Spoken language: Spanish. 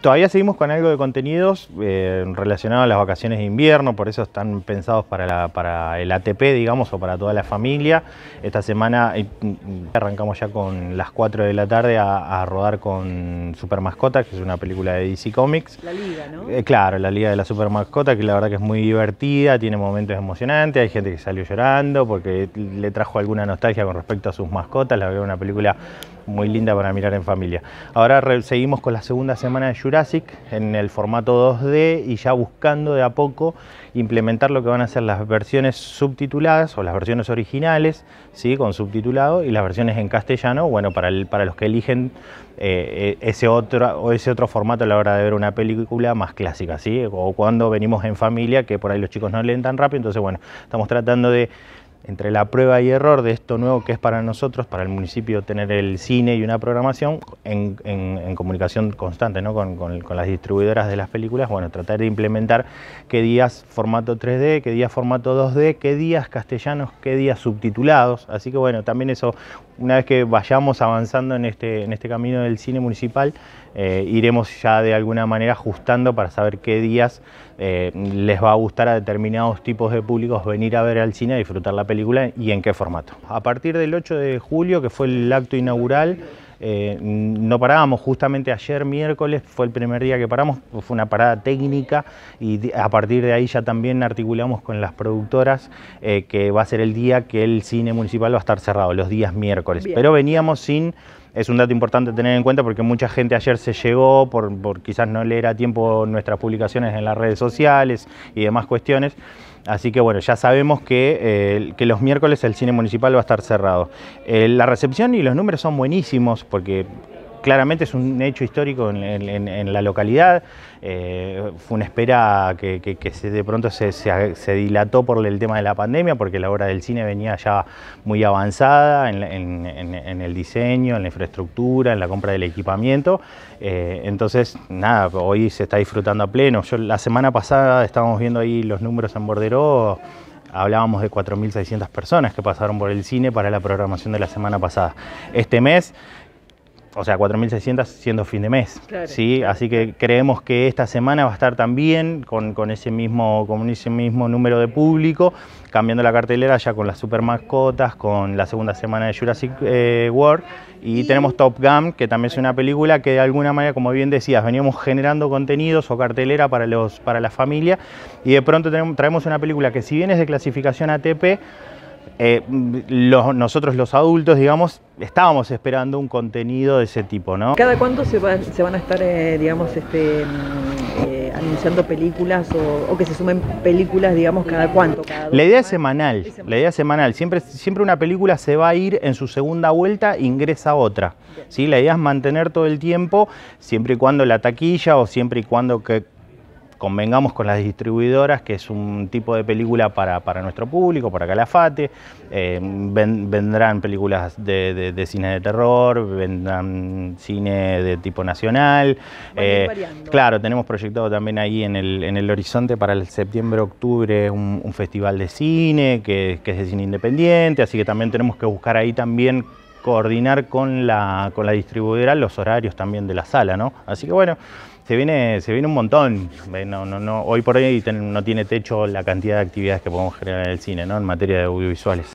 Todavía seguimos con algo de contenidos eh, relacionados a las vacaciones de invierno, por eso están pensados para, la, para, el ATP, digamos, o para toda la familia. Esta semana eh, mm, arrancamos ya con las 4 de la tarde a, rodar con Super que es una película de DC Comics. La liga, ¿no? Eh, claro, la liga de la Super Mascota, que la verdad que es muy divertida, tiene momentos emocionantes, hay gente que salió llorando porque le trajo alguna nostalgia con respecto a sus mascotas, la es una película muy linda para mirar en familia. Ahora seguimos con la segunda semana de Jurassic en el formato 2D y ya buscando de a poco implementar lo que van a ser las versiones subtituladas o las versiones originales, ¿sí? con subtitulado, y las versiones en castellano, bueno, para, para los que eligen eh, e-, ese, otro, o ese otro formato a la hora de ver una película más clásica, ¿sí? o cuando venimos en familia, que por ahí los chicos no leen tan rápido, entonces bueno, estamos tratando de entre la prueba y error de esto nuevo que es para nosotros, para el municipio, tener el cine y una programación en, comunicación constante ¿no? con, con, las distribuidoras de las películas, bueno, tratar de implementar qué días formato 3D, qué días formato 2D, qué días castellanos, qué días subtitulados, así que bueno, también eso una vez que vayamos avanzando en este, en este camino del cine municipal, eh, iremos ya de alguna manera ajustando para saber qué días eh, les va a gustar a determinados tipos de públicos venir a ver al cine, disfrutar la película y en qué formato. A partir del 8 de julio, que fue el acto inaugural, eh, no parábamos, justamente ayer miércoles fue el primer día que paramos, fue una parada técnica y a partir de ahí ya también articulamos con las productoras eh, que va a ser el día que el cine municipal va a estar cerrado, los días miércoles. Pero veníamos sin es un dato importante tener en cuenta porque mucha gente ayer se llegó por, quizás no leer a tiempo nuestras publicaciones en las redes sociales y demás cuestiones. Así que bueno, ya sabemos que, eh, que, los miércoles el cine municipal va a estar cerrado. Eh, la recepción y los números son buenísimos porque claramente es un hecho histórico en, la localidad. Eh, fue una espera que, de pronto se, dilató por el tema de la pandemia, porque la obra del cine venía ya muy avanzada en, el diseño, en la infraestructura, en la compra del equipamiento. Eh, entonces, nada, hoy se está disfrutando a pleno. Yo, la semana pasada estábamos viendo ahí los números en Bordero, hablábamos de 4.600 personas que pasaron por el cine para la programación de la semana pasada. Este mes o sea, 4.600 siendo fin de mes. ¿sí? Así que creemos que esta semana va a estar también con, ese mismo, ese mismo número de público, cambiando la cartelera ya con las super mascotas, con la segunda semana de Jurassic eh, World. Y, tenemos Top Gun, que también es una película que de alguna manera, como bien decías, veníamos generando contenidos o cartelera para, los, para la familia. Y de pronto traemos una película que si bien es de clasificación ATP, eh, mm, los, nosotros los adultos, digamos, estábamos esperando un contenido de ese tipo, ¿no? ¿Cada cuánto se, van a estar, eh, digamos, este, mm, eh, anunciando películas o, que se sumen películas, digamos, cada cuánto? la idea es semanal, la idea semanal. Siempre, siempre una película se va a ir en su segunda vuelta, ingresa otra. La idea es mantener todo el tiempo, siempre y cuando la taquilla o siempre y cuando que convengamos con las distribuidoras que es un tipo de película para, nuestro público, para Calafate, eh, vendrán películas de, cine de terror, vendrán cine de tipo nacional. Eh, claro, tenemos proyectado también ahí en el, en el horizonte para el septiembre-octubre un, festival de cine que, que es de cine independiente, así que también tenemos que buscar ahí también coordinar con la, con la distribuidora los horarios también de la sala, ¿no? Así que bueno, se viene, se viene un montón. Eh, no, hoy por hoy no tiene techo la cantidad de actividades que podemos generar en el cine, ¿no? En materia de audiovisuales.